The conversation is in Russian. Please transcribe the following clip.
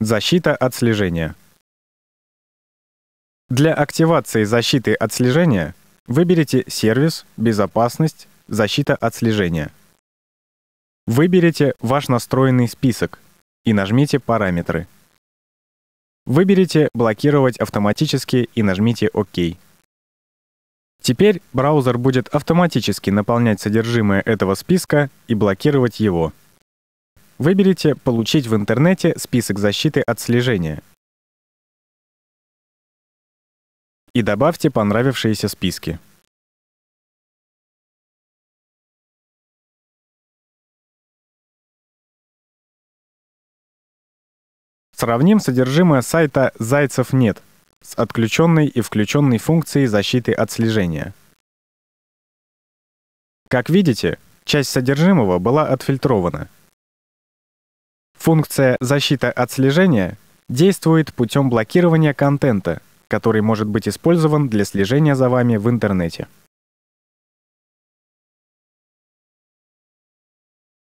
Защита от слежения. Для активации защиты от слежения выберите «Сервис», «Безопасность», «Защита от слежения». Выберите ваш настроенный список и нажмите «Параметры». Выберите «Блокировать автоматически» и нажмите «Ок». Теперь браузер будет автоматически наполнять содержимое этого списка и блокировать его. Выберите «Получить в интернете список защиты от слежения» и добавьте понравившиеся списки. Сравним содержимое сайта «Зайцев нет» с отключенной и включенной функцией защиты от слежения. Как видите, часть содержимого была отфильтрована — Функция «Защита от слежения» действует путем блокирования контента, который может быть использован для слежения за вами в интернете.